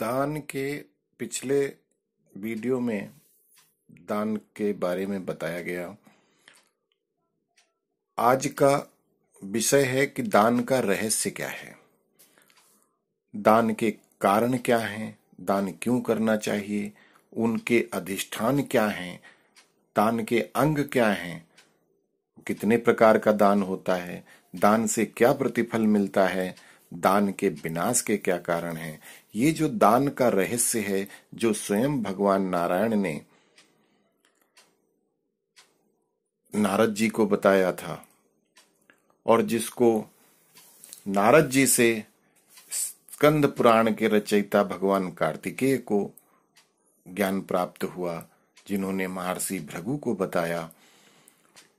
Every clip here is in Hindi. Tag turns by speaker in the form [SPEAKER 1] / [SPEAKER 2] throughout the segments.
[SPEAKER 1] दान के पिछले वीडियो में दान के बारे में बताया गया आज का विषय है कि दान का रहस्य क्या है दान के कारण क्या हैं दान क्यों करना चाहिए उनके अधिष्ठान क्या हैं दान के अंग क्या हैं कितने प्रकार का दान होता है दान से क्या प्रतिफल मिलता है दान के विनाश के क्या कारण हैं ये जो दान का रहस्य है जो स्वयं भगवान नारायण ने नारद जी को बताया था और जिसको नारद जी से स्कंद पुराण के रचयिता भगवान कार्तिकेय को ज्ञान प्राप्त हुआ जिन्होंने महर्षि भृगु को बताया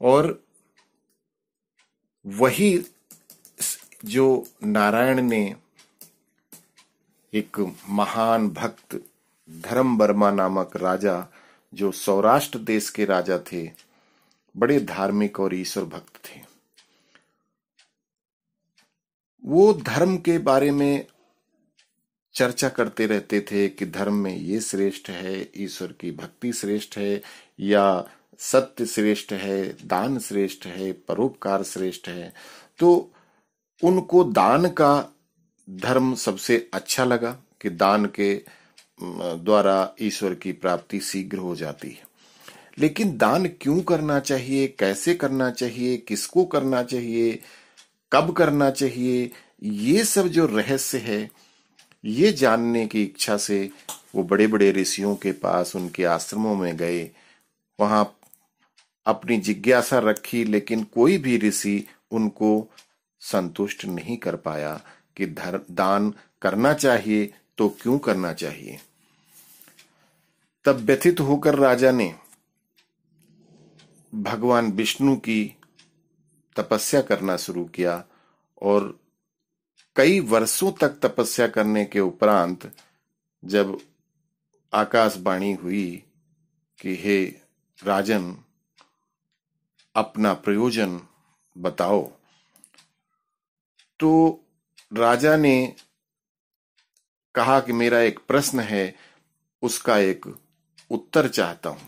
[SPEAKER 1] और वही जो नारायण ने एक महान भक्त धर्म वर्मा नामक राजा जो सौराष्ट्र देश के राजा थे बड़े धार्मिक और ईश्वर भक्त थे वो धर्म के बारे में चर्चा करते रहते थे कि धर्म में ये श्रेष्ठ है ईश्वर की भक्ति श्रेष्ठ है या सत्य श्रेष्ठ है दान श्रेष्ठ है परोपकार श्रेष्ठ है तो उनको दान का धर्म सबसे अच्छा लगा कि दान के द्वारा ईश्वर की प्राप्ति शीघ्र हो जाती है लेकिन दान क्यों करना चाहिए कैसे करना चाहिए किसको करना चाहिए कब करना चाहिए ये सब जो रहस्य है ये जानने की इच्छा से वो बड़े बड़े ऋषियों के पास उनके आश्रमों में गए वहां अपनी जिज्ञासा रखी लेकिन कोई भी ऋषि उनको संतुष्ट नहीं कर पाया कि धर, दान करना चाहिए तो क्यों करना चाहिए तब व्यथित होकर राजा ने भगवान विष्णु की तपस्या करना शुरू किया और कई वर्षों तक तपस्या करने के उपरांत जब आकाशवाणी हुई कि हे राजन अपना प्रयोजन बताओ तो राजा ने कहा कि मेरा एक प्रश्न है उसका एक उत्तर चाहता हूं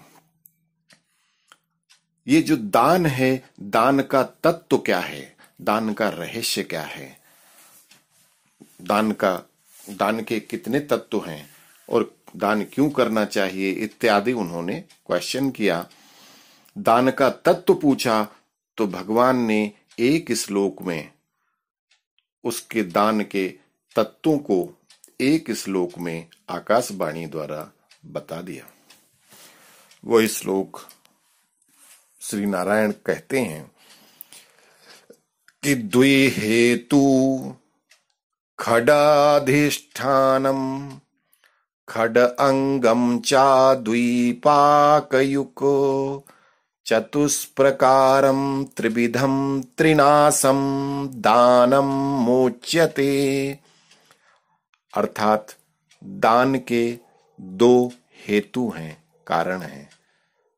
[SPEAKER 1] ये जो दान है दान का तत्व क्या है दान का रहस्य क्या है दान का दान के कितने तत्व हैं और दान क्यों करना चाहिए इत्यादि उन्होंने क्वेश्चन किया दान का तत्व पूछा तो भगवान ने एक श्लोक में उसके दान के तत्वों को एक श्लोक में आकाशवाणी द्वारा बता दिया वो श्लोक श्री नारायण कहते हैं कि द्वि हेतु खडाधिष्ठान खड अंगम चा द्वीपाकयुक चतुष्प्रकारं त्रिविधं त्रिनासं दानम मोच्यते अर्थात दान के दो हेतु हैं कारण हैं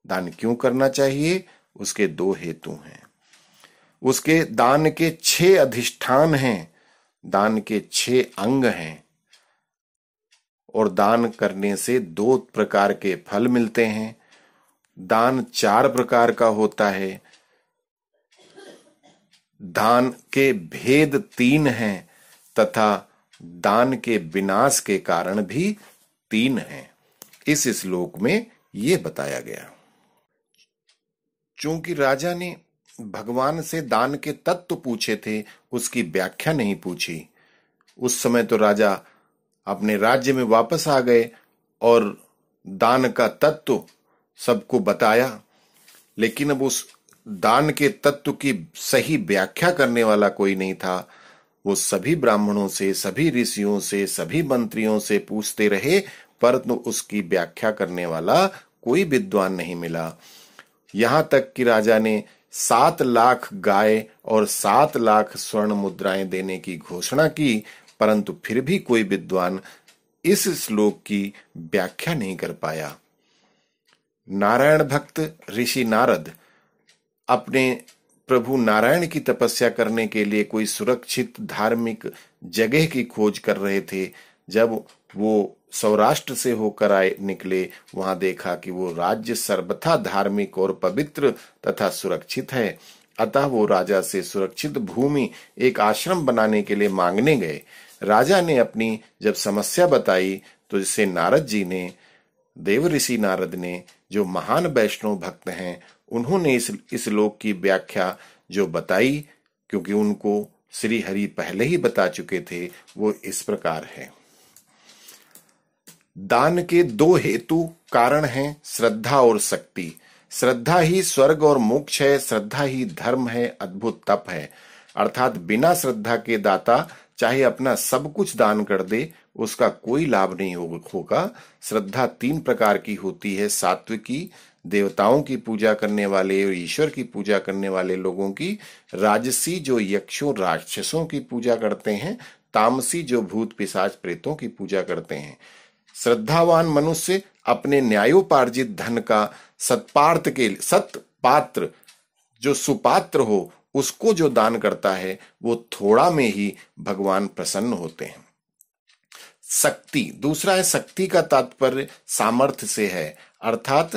[SPEAKER 1] दान क्यों करना चाहिए उसके दो हेतु हैं उसके दान के छह अधिष्ठान हैं दान के छह अंग हैं और दान करने से दो प्रकार के फल मिलते हैं दान चार प्रकार का होता है दान के भेद तीन हैं तथा दान के विनाश के कारण भी तीन हैं इस श्लोक में यह बताया गया चूंकि राजा ने भगवान से दान के तत्व पूछे थे उसकी व्याख्या नहीं पूछी उस समय तो राजा अपने राज्य में वापस आ गए और दान का तत्व सबको बताया लेकिन अब उस दान के तत्व की सही व्याख्या करने वाला कोई नहीं था वो सभी ब्राह्मणों से सभी ऋषियों से सभी मंत्रियों से पूछते रहे पर तो उसकी व्याख्या करने वाला कोई विद्वान नहीं मिला यहां तक कि राजा ने सात लाख गाय और सात लाख स्वर्ण मुद्राएं देने की घोषणा की परंतु फिर भी कोई विद्वान इस श्लोक की व्याख्या नहीं कर पाया नारायण भक्त ऋषि नारद अपने प्रभु नारायण की तपस्या करने के लिए कोई सुरक्षित धार्मिक जगह की खोज कर रहे थे जब वो सौराष्ट्र से होकर आए निकले वहां देखा कि वो राज्य सर्वथा धार्मिक और पवित्र तथा सुरक्षित है अतः वो राजा से सुरक्षित भूमि एक आश्रम बनाने के लिए मांगने गए राजा ने अपनी जब समस्या बताई तो जिसे नारद जी ने देव ऋषि नारद ने जो महान वैष्णव भक्त हैं उन्होंने इस इस लोक की व्याख्या जो बताई क्योंकि उनको श्री हरि पहले ही बता चुके थे वो इस प्रकार है दान के दो हेतु कारण हैं श्रद्धा और शक्ति श्रद्धा ही स्वर्ग और मोक्ष है श्रद्धा ही धर्म है अद्भुत तप है अर्थात बिना श्रद्धा के दाता चाहे अपना सब कुछ दान कर दे उसका कोई लाभ नहीं होगा श्रद्धा तीन प्रकार की होती है सात्विकी देवताओं की पूजा करने वाले और ईश्वर की पूजा करने वाले लोगों की राजसी जो यक्षों राक्षसों की पूजा करते हैं तामसी जो भूत पिशाच प्रेतों की पूजा करते हैं श्रद्धावान मनुष्य अपने न्यायोपार्जित धन का सत्पार्थ के सत्पात्र जो सुपात्र हो उसको जो दान करता है वो थोड़ा में ही भगवान प्रसन्न होते हैं शक्ति दूसरा है शक्ति का तात्पर्य सामर्थ्य से है अर्थात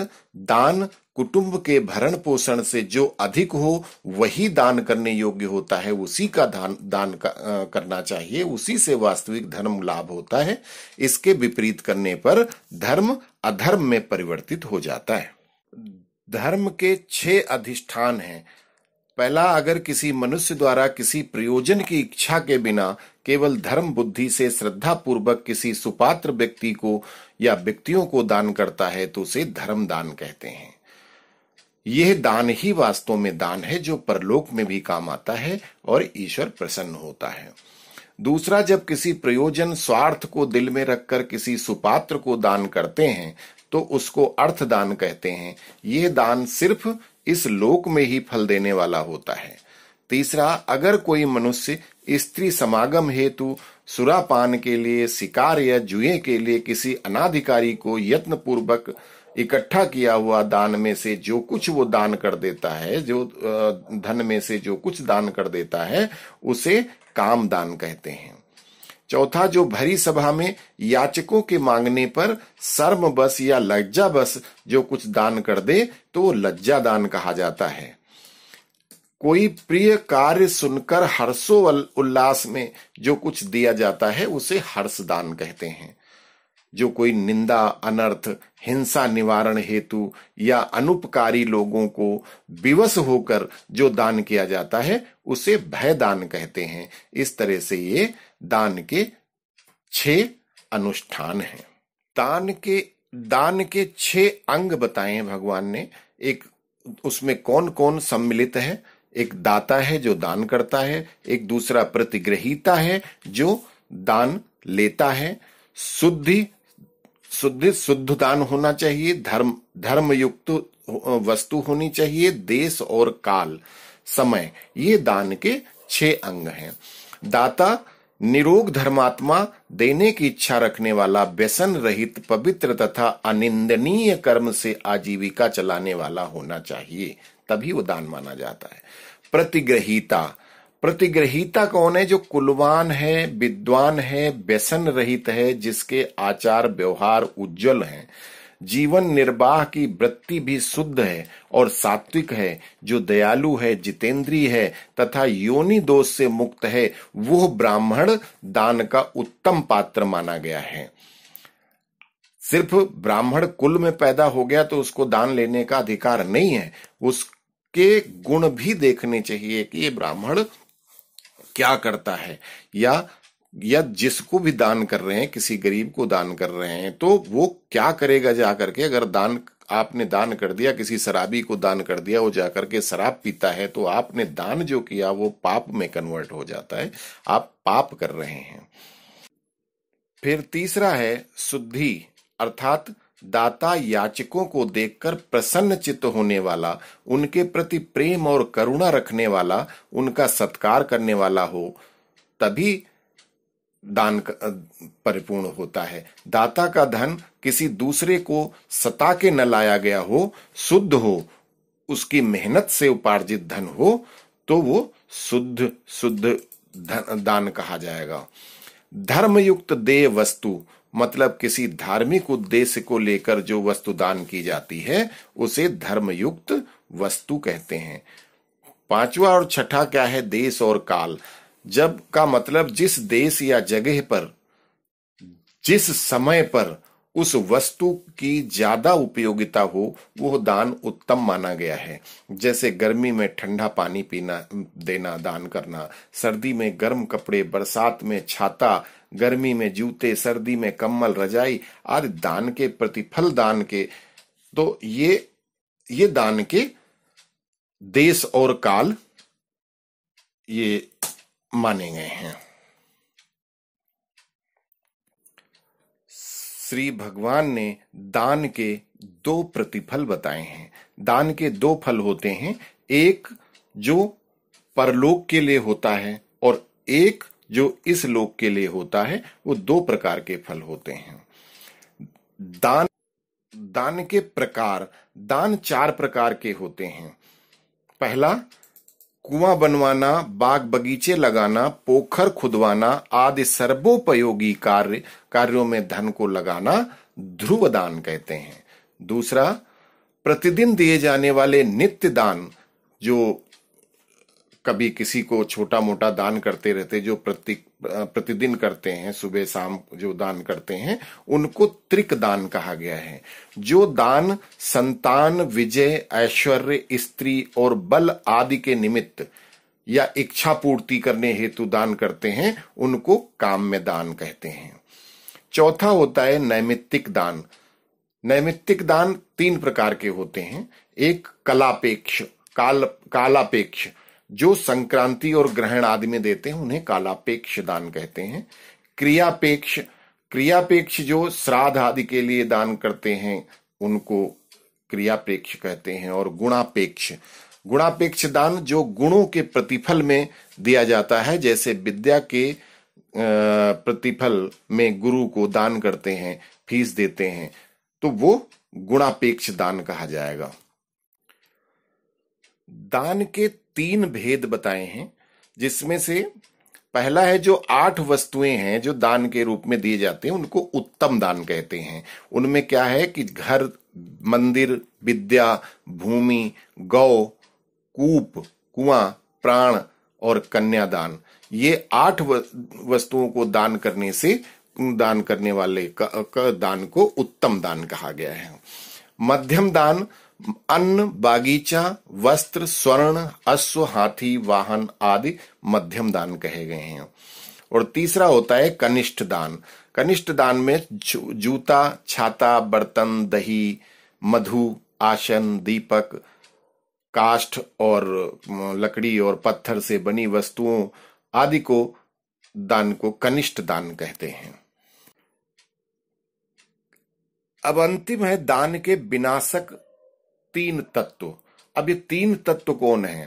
[SPEAKER 1] दान कुटुंब के भरण पोषण से जो अधिक हो वही दान करने योग्य होता है उसी का दान दान करना चाहिए उसी से वास्तविक धर्म लाभ होता है इसके विपरीत करने पर धर्म अधर्म में परिवर्तित हो जाता है धर्म के छह अधिष्ठान हैं पहला अगर किसी मनुष्य द्वारा किसी प्रयोजन की इच्छा के बिना केवल धर्म बुद्धि से श्रद्धा पूर्वक किसी सुपात्र व्यक्ति को या व्यक्तियों को दान करता है तो उसे धर्म दान कहते हैं यह दान ही वास्तव में दान है जो परलोक में भी काम आता है और ईश्वर प्रसन्न होता है दूसरा जब किसी प्रयोजन स्वार्थ को दिल में रखकर किसी सुपात्र को दान करते हैं तो उसको अर्थ दान कहते हैं यह दान सिर्फ इस लोक में ही फल देने वाला होता है तीसरा अगर कोई मनुष्य स्त्री समागम हेतु सुरापान के लिए शिकार या जुए के लिए किसी अनाधिकारी को यत्न पूर्वक इकट्ठा किया हुआ दान में से जो कुछ वो दान कर देता है जो धन में से जो कुछ दान कर देता है उसे काम दान कहते हैं चौथा जो भरी सभा में याचकों के मांगने पर शर्म बस या लज्जा बस जो कुछ दान कर दे तो वो लज्जा दान कहा जाता है कोई प्रिय कार्य सुनकर हर्षो उल्लास में जो कुछ दिया जाता है उसे हर्षदान कहते हैं जो कोई निंदा अनर्थ हिंसा निवारण हेतु या अनुपकारी लोगों को विवश होकर जो दान किया जाता है उसे भय दान कहते हैं इस तरह से ये दान के छह अनुष्ठान हैं दान के दान के छह अंग बताए भगवान ने एक उसमें कौन कौन सम्मिलित है एक दाता है जो दान करता है एक दूसरा प्रतिग्रहीता है जो दान लेता है शुद्धि शुद्धि शुद्ध दान होना चाहिए धर्म धर्मयुक्त वस्तु होनी चाहिए देश और काल समय ये दान के छह अंग हैं दाता निरोग धर्मात्मा देने की इच्छा रखने वाला व्यसन रहित पवित्र तथा अनिंदनीय कर्म से आजीविका चलाने वाला होना चाहिए तभी वो दान माना जाता है प्रतिग्रहीता प्रतिग्रहीता कौन है जो कुलवान है विद्वान है व्यसन रहित है जिसके आचार व्यवहार उज्जवल हैं जीवन निर्वाह की वृत्ति भी शुद्ध है और सात्विक है जो दयालु है जितेंद्री है तथा योनि दोष से मुक्त है वह ब्राह्मण दान का उत्तम पात्र माना गया है सिर्फ ब्राह्मण कुल में पैदा हो गया तो उसको दान लेने का अधिकार नहीं है उस के गुण भी देखने चाहिए कि ये ब्राह्मण क्या करता है या या जिसको भी दान कर रहे हैं किसी गरीब को दान कर रहे हैं तो वो क्या करेगा जा करके अगर दान आपने दान कर दिया किसी शराबी को दान कर दिया वो जाकर के शराब पीता है तो आपने दान जो किया वो पाप में कन्वर्ट हो जाता है आप पाप कर रहे हैं फिर तीसरा है शुद्धि अर्थात दाता याचकों को देखकर प्रसन्न चित्त होने वाला उनके प्रति प्रेम और करुणा रखने वाला उनका सत्कार करने वाला हो तभी दान परिपूर्ण होता है दाता का धन किसी दूसरे को सता के न लाया गया हो शुद्ध हो उसकी मेहनत से उपार्जित धन हो तो वो शुद्ध शुद्ध दान कहा जाएगा धर्मयुक्त देय वस्तु मतलब किसी धार्मिक उद्देश्य को लेकर जो वस्तु दान की जाती है उसे धर्मयुक्त वस्तु कहते हैं पांचवा और छठा क्या है देश और काल जब का मतलब जिस देश या जगह पर जिस समय पर उस वस्तु की ज्यादा उपयोगिता हो वो दान उत्तम माना गया है जैसे गर्मी में ठंडा पानी पीना देना दान करना सर्दी में गर्म कपड़े बरसात में छाता गर्मी में जूते सर्दी में कम्बल रजाई आदि दान के प्रतिफल दान के तो ये ये दान के देश और काल ये माने गए हैं श्री भगवान ने दान के दो प्रतिफल बताए हैं दान के दो फल होते हैं एक जो परलोक के लिए होता है और एक जो इस लोक के लिए होता है वो दो प्रकार के फल होते हैं दान दान के प्रकार दान चार प्रकार के होते हैं पहला कुआं बनवाना बाग बगीचे लगाना पोखर खुदवाना आदि सर्वोपयोगी कार्य कार्यों में धन को लगाना ध्रुव दान कहते हैं दूसरा प्रतिदिन दिए जाने वाले नित्य दान जो कभी किसी को छोटा मोटा दान करते रहते जो प्रति प्रतिदिन करते हैं सुबह शाम जो दान करते हैं उनको त्रिक दान कहा गया है जो दान संतान विजय ऐश्वर्य स्त्री और बल आदि के निमित्त या इच्छा पूर्ति करने हेतु दान करते हैं उनको काम में दान कहते हैं चौथा होता है नैमित्तिक दान नैमित्तिक दान तीन प्रकार के होते हैं एक कलापेक्ष काल कालापेक्ष जो संक्रांति और ग्रहण आदि में देते हैं उन्हें कालापेक्ष दान कहते हैं क्रियापेक्ष क्रियापेक्ष जो श्राद्ध आदि के लिए दान करते हैं उनको क्रियापेक्ष कहते हैं और गुणापेक्ष गुणापेक्ष दान जो गुणों के प्रतिफल में दिया जाता है जैसे विद्या के प्रतिफल में गुरु को दान करते हैं फीस देते हैं तो वो गुणापेक्ष दान कहा जाएगा दान के तीन भेद बताए हैं जिसमें से पहला है जो आठ वस्तुएं हैं जो दान के रूप में दिए जाते हैं उनको उत्तम दान कहते हैं उनमें क्या है कि घर मंदिर विद्या भूमि गौ कूप कुआं प्राण और कन्यादान ये आठ वस्तुओं को दान करने से दान करने वाले का, का दान को उत्तम दान कहा गया है मध्यम दान अन्न बागीचा वस्त्र स्वर्ण अश्व हाथी वाहन आदि मध्यम दान कहे गए हैं और तीसरा होता है कनिष्ठ दान कनिष्ठ दान में जूता छाता बर्तन दही मधु आसन दीपक काष्ठ और लकड़ी और पत्थर से बनी वस्तुओं आदि को दान को कनिष्ठ दान कहते हैं अब अंतिम है दान के विनाशक तीन तत्व अब ये तीन तत्व कौन है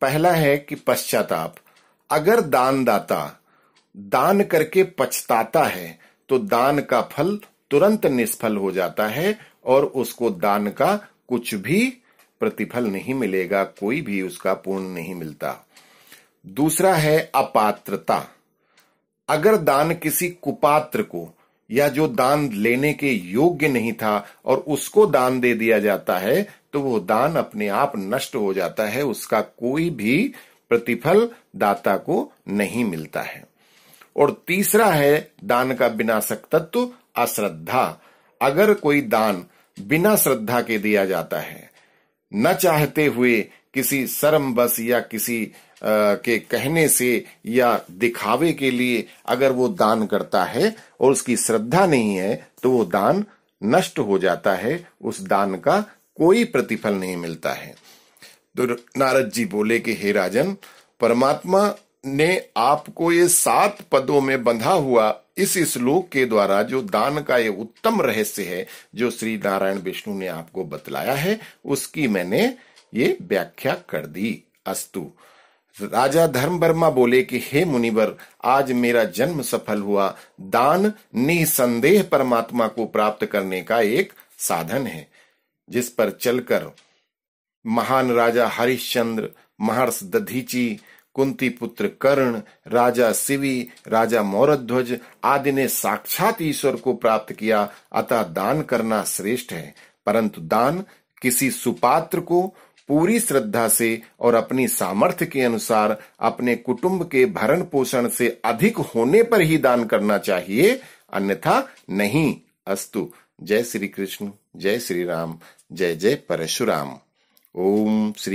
[SPEAKER 1] पहला है कि पश्चाताप अगर दानदाता दान करके पछताता है तो दान का फल तुरंत निष्फल हो जाता है और उसको दान का कुछ भी प्रतिफल नहीं मिलेगा कोई भी उसका पूर्ण नहीं मिलता दूसरा है अपात्रता अगर दान किसी कुपात्र को या जो दान लेने के योग्य नहीं था और उसको दान दे दिया जाता है तो वो दान अपने आप नष्ट हो जाता है उसका कोई भी प्रतिफल दाता को नहीं मिलता है और तीसरा है दान का बिना तत्व अश्रद्धा अगर कोई दान बिना श्रद्धा के दिया जाता है न चाहते हुए किसी बस या किसी आ, के कहने से या दिखावे के लिए अगर वो दान करता है और उसकी श्रद्धा नहीं है तो वो दान नष्ट हो जाता है उस दान का कोई प्रतिफल नहीं मिलता है तो नारद जी बोले कि हे राजन परमात्मा ने आपको ये सात पदों में बंधा हुआ इस श्लोक के द्वारा जो दान का ये उत्तम रहस्य है जो श्री नारायण विष्णु ने आपको बतलाया है उसकी मैंने ये व्याख्या कर दी अस्तु राजा धर्म वर्मा बोले कि हे मुनिवर आज मेरा जन्म सफल हुआ दान निसंदेह परमात्मा को प्राप्त करने का एक साधन है जिस पर चलकर महान राजा हरिश्चंद्र महर्ष दधीची कुंती पुत्र कर्ण राजा सिवी राजा मौरध्वज आदि ने साक्षात ईश्वर को प्राप्त किया अतः दान करना श्रेष्ठ है परंतु दान किसी सुपात्र को पूरी श्रद्धा से और अपनी सामर्थ्य के अनुसार अपने कुटुंब के भरण पोषण से अधिक होने पर ही दान करना चाहिए अन्यथा नहीं अस्तु जय श्री कृष्ण जय श्री राम जय जय परशुराम ओम श्री